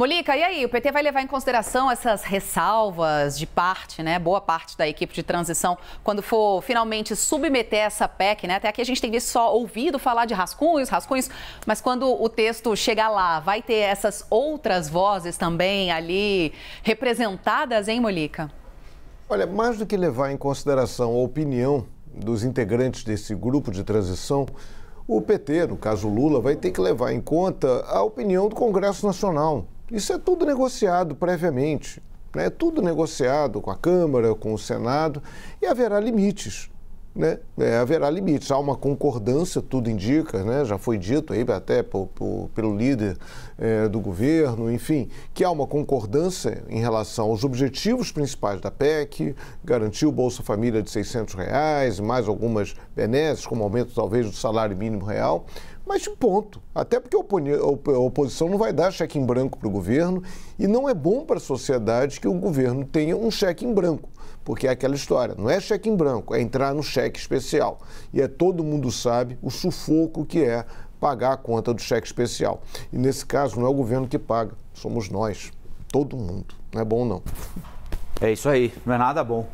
Molica, e aí? O PT vai levar em consideração essas ressalvas de parte, né? Boa parte da equipe de transição, quando for finalmente submeter essa PEC, né? Até aqui a gente tem visto só ouvido falar de rascunhos, rascunhos, mas quando o texto chegar lá, vai ter essas outras vozes também ali representadas, hein, Molica? Olha, mais do que levar em consideração a opinião dos integrantes desse grupo de transição, o PT, no caso Lula, vai ter que levar em conta a opinião do Congresso Nacional, isso é tudo negociado previamente. Né? É né? tudo negociado com a Câmara, com o Senado, e haverá limites né, é, haverá limites. Há uma concordância, tudo indica, né, já foi dito aí até por, por, pelo líder é, do governo, enfim, que há uma concordância em relação aos objetivos principais da PEC, garantir o Bolsa Família de 600 reais, mais algumas benesses, como aumento talvez do salário mínimo real, mas de ponto. Até porque a oposição não vai dar cheque em branco para o governo e não é bom para a sociedade que o governo tenha um cheque em branco porque é aquela história, não é cheque em branco, é entrar no cheque especial. E é todo mundo sabe o sufoco que é pagar a conta do cheque especial. E nesse caso não é o governo que paga, somos nós, todo mundo. Não é bom não. É isso aí, não é nada bom.